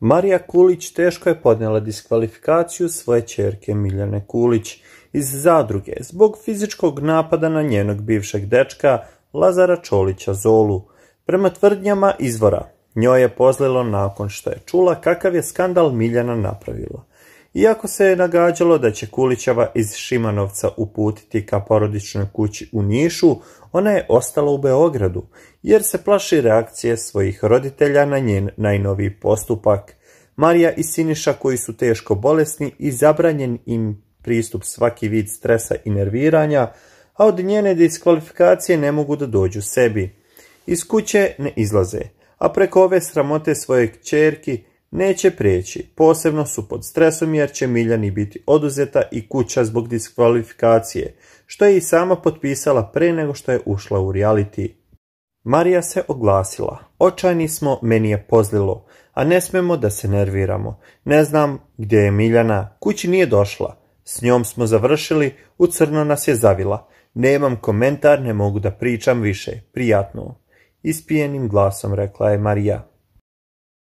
Marija Kulić teško je podnijela diskvalifikaciju svoje čerke Miljane Kulić iz zadruge zbog fizičkog napada na njenog bivšeg dečka Lazara Čolića Zolu. Prema tvrdnjama izvora, njoj je pozlilo nakon što je čula kakav je skandal Miljana napravila iako se je nagađalo da će Kulićeva iz Šimanovca uputiti ka porodičnoj kući u Nišu, ona je ostala u Beogradu, jer se plaši reakcije svojih roditelja na njen najnoviji postupak. Marija i Siniša koji su teško bolesni i zabranjen im pristup svaki vid stresa i nerviranja, a od njene diskvalifikacije ne mogu da dođu sebi. Iz kuće ne izlaze, a preko ove sramote svoje čerki, neće prijeći, posebno su pod stresom jer će Miljani biti oduzeta i kuća zbog diskvalifikacije, što je i sama potpisala pre nego što je ušla u reality. Marija se oglasila. Očajni smo, meni je pozlilo, a ne smemo da se nerviramo. Ne znam gdje je Miljana, kući nije došla. S njom smo završili, u crno nas je zavila. Nemam komentar, ne mogu da pričam više. Prijatno. Ispijenim glasom rekla je Marija.